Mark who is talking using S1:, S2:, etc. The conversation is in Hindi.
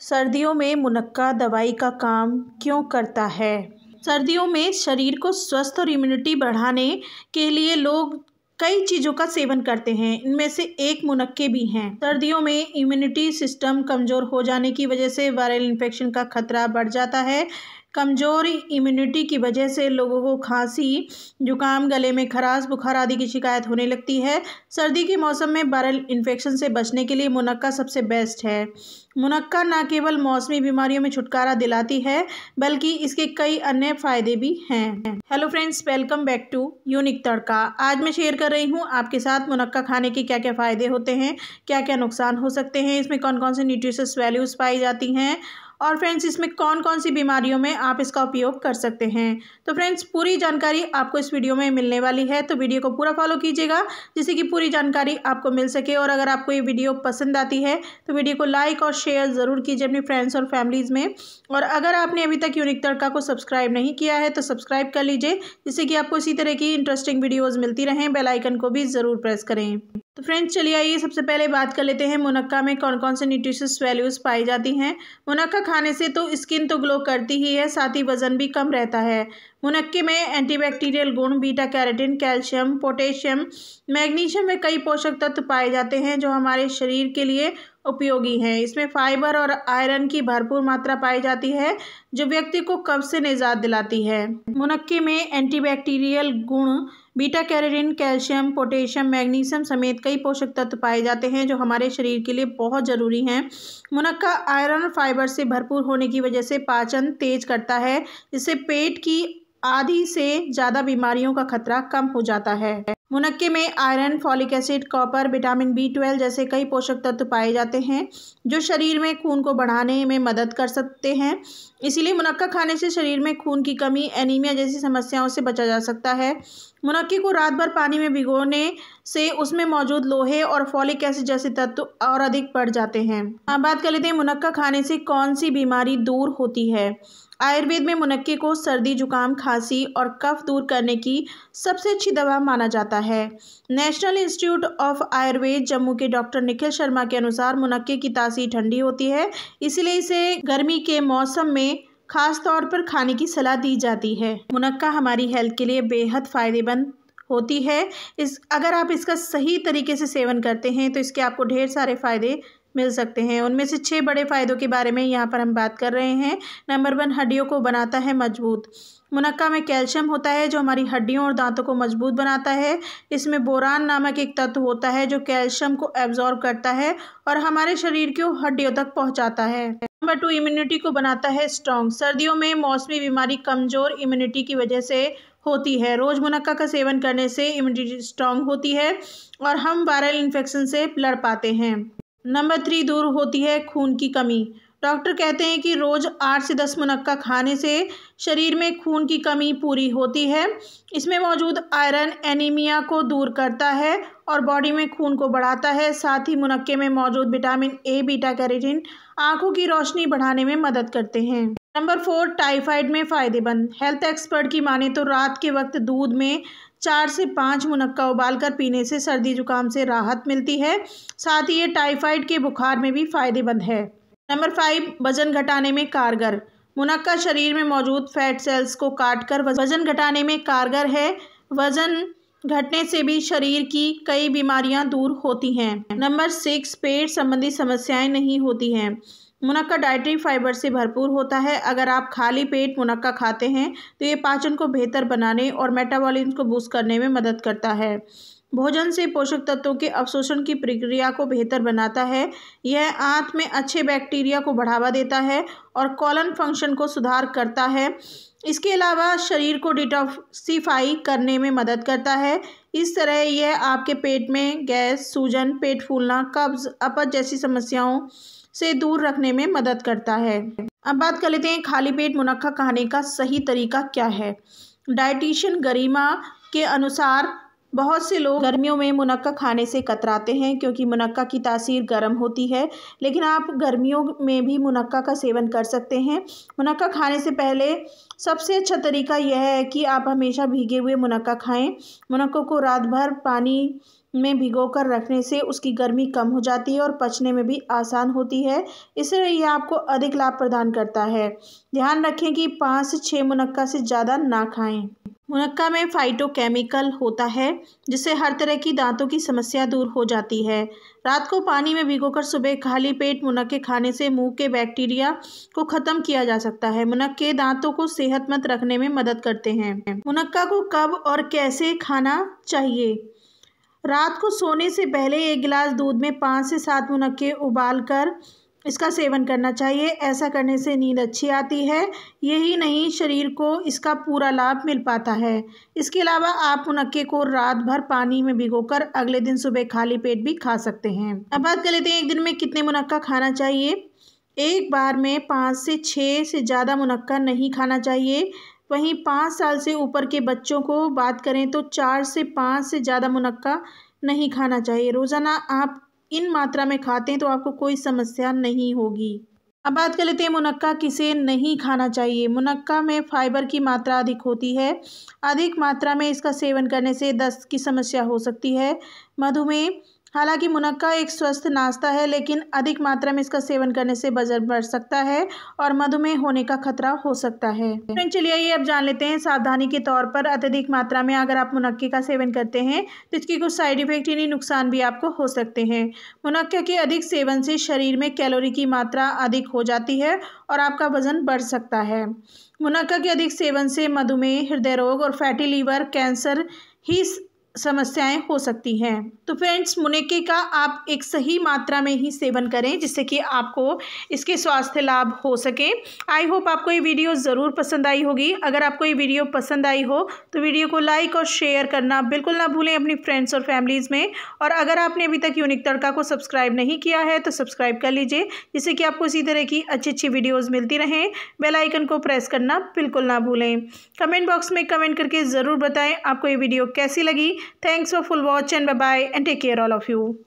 S1: सर्दियों में मुनक्का दवाई का काम क्यों करता है सर्दियों में शरीर को स्वस्थ और इम्यूनिटी बढ़ाने के लिए लोग कई चीज़ों का सेवन करते हैं इनमें से एक मुनक्के भी हैं सर्दियों में इम्यूनिटी सिस्टम कमज़ोर हो जाने की वजह से वायरल इन्फेक्शन का खतरा बढ़ जाता है कमज़ोर इम्यूनिटी की वजह से लोगों को खांसी जुकाम गले में खराश बुखार आदि की शिकायत होने लगती है सर्दी के मौसम में वायरल इन्फेक्शन से बचने के लिए मुनक्का सबसे बेस्ट है मुनक्का न केवल मौसमी बीमारियों में छुटकारा दिलाती है बल्कि इसके कई अन्य फ़ायदे भी हैं hello friends welcome back to Unique Tadka आज मैं शेयर कर रही हूँ आपके साथ मुनक्का खाने के क्या क्या फ़ायदे होते हैं क्या क्या नुकसान हो सकते हैं इसमें कौन कौन से न्यूट्रिशस वैल्यूज़ पाई जाती हैं और फ्रेंड्स इसमें कौन कौन सी बीमारियों में आप इसका उपयोग कर सकते हैं तो फ्रेंड्स पूरी जानकारी आपको इस वीडियो में मिलने वाली है तो वीडियो को पूरा फॉलो कीजिएगा जिससे कि पूरी जानकारी आपको मिल सके और अगर आपको ये वीडियो पसंद आती है तो वीडियो को लाइक और शेयर ज़रूर कीजिए अपनी फ्रेंड्स और फैमिलीज़ में और अगर आपने अभी तक यूनिक तड़का को सब्सक्राइब नहीं किया है तो सब्सक्राइब कर लीजिए जिससे कि आपको इसी तरह की इंटरेस्टिंग वीडियोज़ मिलती रहें बेलाइकन को भी ज़रूर प्रेस करें तो फ्रेंड्स चलिए आइए सबसे पहले बात कर लेते हैं मुनक्का में कौन कौन से न्यूट्रिशस वैल्यूज़ पाई जाती हैं मुनक्का खाने से तो स्किन तो ग्लो करती ही है साथ ही वज़न भी कम रहता है मुनक्के में एंटीबैक्टीरियल गुण beta carotene calcium potassium magnesium में कई पोषक तत्व पाए जाते हैं जो हमारे शरीर के लिए उपयोगी हैं इसमें फाइबर और आयरन की भरपूर मात्रा पाई जाती है जो व्यक्ति को कब्ज से निजात दिलाती है मुनक्के में एंटीबैक्टीरियल गुण beta carotene calcium potassium magnesium समेत कई पोषक तत्व पाए जाते हैं जो हमारे शरीर के लिए बहुत ज़रूरी हैं मुनक्का आयरन फाइबर से भरपूर होने की वजह से पाचन तेज करता है जिससे पेट की आधी से ज़्यादा बीमारियों का खतरा कम हो जाता है मुनक्के में iron folic acid copper vitamin B twelve जैसे कई पोषक तत्व पाए जाते हैं जो शरीर में खून को बढ़ाने में मदद कर सकते हैं इसीलिए मुनक्का खाने से शरीर में खून की कमी एनीमिया जैसी समस्याओं से बचा जा सकता है मुनक्के को रात भर पानी में भिगोने से उसमें मौजूद लोहे और फॉलिक एसिड जैसे तत्व और अधिक बढ़ जाते हैं बात कर लेते हैं मुनक्का खाने से कौन सी बीमारी दूर होती है आयुर्वेद में मुनक्के को सर्दी जुकाम खांसी और कफ दूर करने की सबसे अच्छी दवा माना जाता है National Institute of Ayurveda Jammu के डॉक्टर निखिल शर्मा के अनुसार मुनक्के की तासी ठंडी होती है इसलिए इसे गर्मी के मौसम में खास तौर पर खाने की सलाह दी जाती है मुनक्का हमारी हेल्थ के लिए बेहद फ़ायदेमंद होती है इस अगर आप इसका सही तरीके से सेवन करते हैं तो इसके आपको ढेर सारे फ़ायदे मिल सकते हैं उनमें से छः बड़े फ़ायदों के बारे में यहाँ पर हम बात कर रहे हैं नंबर वन हड्डियों को बनाता है मजबूत मुनक्का में कैल्शियम होता है जो हमारी हड्डियों और दांतों को मजबूत बनाता है इसमें बोरान नामक एक तत्व होता है जो कैल्शियम को एब्जॉर्ब करता है और हमारे शरीर को हड्डियों तक पहुँचाता है नंबर टू इम्यूनिटी को बनाता है स्ट्रॉन्ग सर्दियों में मौसमी बीमारी कमज़ोर इम्यूनिटी की वजह से होती है रोज़ मुनक्का का सेवन करने से इम्यूनिटी स्ट्रॉन्ग होती है और हम वायरल इन्फेक्शन से लड़ पाते हैं नंबर थ्री दूर होती है खून की कमी डॉक्टर कहते हैं कि रोज़ आठ से दस मुनक्का खाने से शरीर में खून की कमी पूरी होती है इसमें मौजूद आयरन एनीमिया को दूर करता है और बॉडी में खून को बढ़ाता है साथ ही मुनक्के में मौजूद विटामिन ए बीटा कैरेटिन आंखों की रोशनी बढ़ाने में मदद करते हैं नंबर फोर टाइफाइड में फ़ायदेमंद हेल्थ एक्सपर्ट की माने तो रात के वक्त दूध में चार से पाँच मुनक्का उबालकर पीने से सर्दी जुकाम से राहत मिलती है साथ ही ये टाइफाइड के बुखार में भी फ़ायदेमंद है नंबर फाइव वजन घटाने में कारगर मुनक्का शरीर में मौजूद फैट सेल्स को काटकर वजन घटाने में कारगर है वजन घटने से भी शरीर की कई बीमारियां दूर होती हैं नंबर सिक्स पेट संबंधी समस्याएं नहीं होती हैं मुनक्का डाइटरी फाइबर से भरपूर होता है अगर आप खाली पेट मुनक्का खाते हैं तो ये पाचन को बेहतर बनाने और मेटाबॉलिज्म को बूस्ट करने में मदद करता है भोजन से पोषक तत्वों के अवशोषण की प्रक्रिया को बेहतर बनाता है यह आंत में अच्छे बैक्टीरिया को बढ़ावा देता है और कॉलन फंक्शन को सुधार करता है इसके अलावा शरीर को डिटॉक्सीफाई करने में मदद करता है इस तरह यह आपके पेट में गैस सूजन पेट फूलना कब्ज़ अपच जैसी समस्याओं से दूर रखने में मदद करता है अब बात कर लेते हैं खाली पेट मुनक्खा खाने का सही तरीका क्या है डाइटिशियन गरिमा के अनुसार बहुत से लोग गर्मियों में मुनक्का खाने से कतराते हैं क्योंकि मुनक्का की तासीर गर्म होती है लेकिन आप गर्मियों में भी मुनक्का का सेवन कर सकते हैं मुनक्का खाने से पहले सबसे अच्छा तरीका यह है कि आप हमेशा भीगे हुए मुनक्का खाएं मुनक्को को रात भर पानी में भिगोकर रखने से उसकी गर्मी कम हो जाती है और पचने में भी आसान होती है इसलिए यह आपको अधिक लाभ प्रदान करता है ध्यान रखें कि पाँच से छः मुनक्का से ज़्यादा ना खाएं मुनक्का में फाइटोकेमिकल होता है जिससे हर तरह की दांतों की समस्या दूर हो जाती है रात को पानी में भिगोकर सुबह खाली पेट मुनक्के खाने से मुंह के बैक्टीरिया को ख़त्म किया जा सकता है मुनक्के दांतों को सेहतमंद रखने में मदद करते हैं मुनक्का को कब और कैसे खाना चाहिए रात को सोने से पहले एक गिलास दूध में पाँच से सात मुनक्के उबाल कर इसका सेवन करना चाहिए ऐसा करने से नींद अच्छी आती है यही नहीं शरीर को इसका पूरा लाभ मिल पाता है इसके अलावा आप मुनक्के को रात भर पानी में भिगोकर अगले दिन सुबह खाली पेट भी खा सकते हैं अब बात कर लेते हैं एक दिन में कितने मुनक्का खाना चाहिए एक बार में पाँच से छः से ज़्यादा मुनक्का नहीं खाना चाहिए वहीं पाँच साल से ऊपर के बच्चों को बात करें तो चार से पाँच से ज़्यादा मुनक्का नहीं खाना चाहिए रोज़ाना आप इन मात्रा में खाते हैं तो आपको कोई समस्या नहीं होगी अब बात कर लेते हैं मुनक्का किसे नहीं खाना चाहिए मुनक्का में फाइबर की मात्रा अधिक होती है अधिक मात्रा में इसका सेवन करने से दस्त की समस्या हो सकती है मधुमेह हालांकि मुनक्का एक स्वस्थ नाश्ता है लेकिन अधिक मात्रा में इसका सेवन करने से वजन बढ़ सकता है और मधुमेह होने का खतरा हो सकता है फ्रेंड चलिए ये अब जान लेते हैं सावधानी के तौर पर अत्यधिक मात्रा में अगर आप मुनक्के का सेवन करते हैं तो इसके कुछ साइड इफेक्ट यानी नुकसान भी आपको हो सकते हैं मुनक्के के अधिक सेवन से शरीर में कैलोरी की मात्रा अधिक हो जाती है और आपका वजन बढ़ सकता है मुनक्का के अधिक सेवन से मधुमेह हृदय रोग और फैटी लीवर कैंसर ही समस्याएं हो सकती हैं तो फ्रेंड्स मुनेके का आप एक सही मात्रा में ही सेवन करें जिससे कि आपको इसके स्वास्थ्य लाभ हो सके आई होप आपको ये वीडियो ज़रूर पसंद आई होगी अगर आपको ये वीडियो पसंद आई हो तो वीडियो को लाइक और शेयर करना बिल्कुल ना भूलें अपनी फ्रेंड्स और फैमिलीज़ में और अगर आपने अभी तक यूनिक तड़का को सब्सक्राइब नहीं किया है तो सब्सक्राइब कर लीजिए जिससे कि आपको इसी तरह की अच्छी अच्छी वीडियोज़ मिलती रहें बेलाइकन को प्रेस करना बिल्कुल ना भूलें कमेंट बॉक्स में कमेंट करके ज़रूर बताएँ आपको ये वीडियो कैसी लगी Thanks for full watch and bye bye and take care all of you.